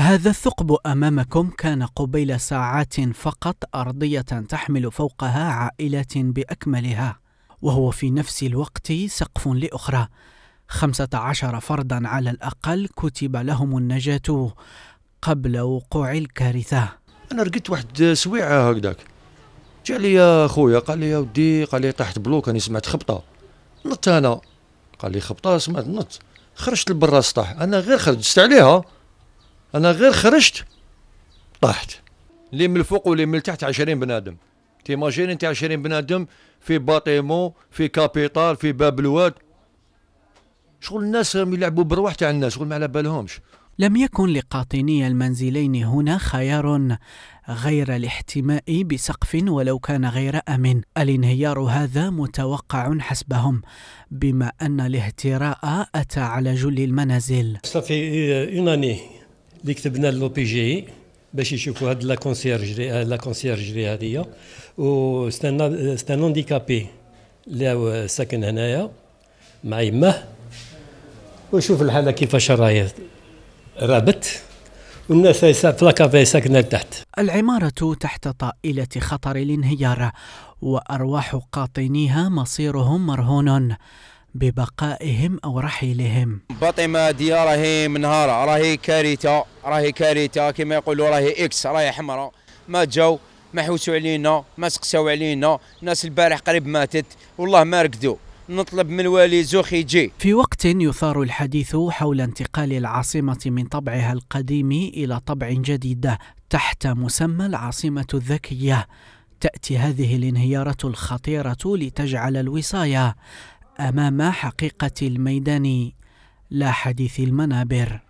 هذا الثقب أمامكم كان قبيل ساعات فقط أرضية تحمل فوقها عائلات بأكملها وهو في نفس الوقت سقف لأخرى خمسة عشر فردا على الأقل كتب لهم النجاة قبل وقوع الكارثة أنا رقدت واحد سويعة هكذاك جا لي خويا قال لي يا ودي قال لي طاحت بلوك أنا سمعت خبطة نط أنا قال لي خبطة سمعت نط خرجت لبرا سطح أنا غير خرجت عليها انا غير خرجت طحت اللي من الفوق واللي من التحت 20 بنادم تيماجيني انت 20 بنادم في باطيمو في كابيتال في باب الواد شغل الناس يلعبوا بالروح تاع الناس شغل ما على بالهمش لم يكن لقاطني المنزلين هنا خيار غير الاحتماء بسقف ولو كان غير امن الانهيار هذا متوقع حسبهم بما ان الاهتراء اتى على جل المنازل صافي اللي كتبنا لو بي جي باش يشوفوا هاد لا كونسيرجري آه، لا كونسيرجري هذه وستنى ستان هانديكابي اللي ساكن هنايا مع يماه وشوف الحاله كيفاش راهي رابت والناس في لاكافي ساكنه لتحت العماره تحت طائله خطر الانهيار وارواح قاطنيها مصيرهم مرهون ببقائهم أو رحيلهم بطيما دياره راهي منهارة راهي كارثة راهي كارثة كما يقولوا راهي إكس راهي حمراء ما جاو ما حوسوا علينا ما سقساو علينا ناس البارح قريب ماتت والله ما رقدوا نطلب من الوالي زوخ يجي في وقت يثار الحديث حول انتقال العاصمة من طبعها القديم إلى طبع جديد تحت مسمى العاصمة الذكية تأتي هذه الانهيارة الخطيرة لتجعل الوصاية امام حقيقه الميدان لا حديث المنابر